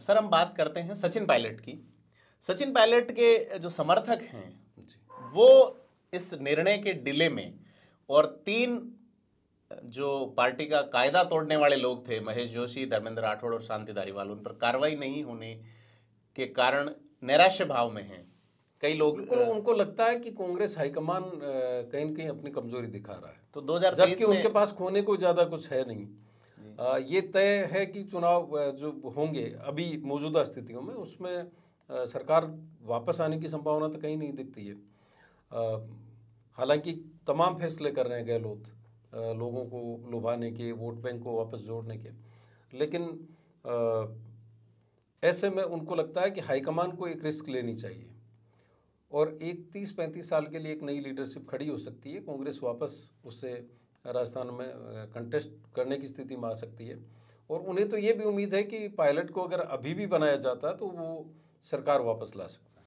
sir हम बात करते हैं सचिन पायलट की सचिन पायलट के जो समर्थक हैं वो इस निर्णय के डिले में और तीन जो पार्टी का कायदा तोड़ने वाले लोग थे महेश जोशी धर्मेंद्र राठौड़ और शांति धारीवाल उन पर कार्रवाई नहीं होने के कारण निराश्य भाव में हैं कई लोग उनको लगता है कि कांग्रेस हाईकमान कहीं ना कहीं अपनी कमजोरी दिखा रहा है तो दो हजार उनके पास खोने को ज्यादा कुछ है नहीं ये तय है कि चुनाव जो होंगे अभी मौजूदा स्थितियों में उसमें सरकार वापस आने की संभावना तो कहीं नहीं दिखती है हालांकि तमाम फैसले कर रहे हैं गहलोत लोगों को लुभाने के वोट बैंक को वापस जोड़ने के लेकिन ऐसे में उनको लगता है कि हाईकमान को एक रिस्क लेनी चाहिए और एक तीस पैंतीस साल के लिए एक नई लीडरशिप खड़ी हो सकती है कांग्रेस वापस उससे राजस्थान में कंटेस्ट करने की स्थिति में आ सकती है और उन्हें तो ये भी उम्मीद है कि पायलट को अगर अभी भी बनाया जाता है तो वो सरकार वापस ला सकती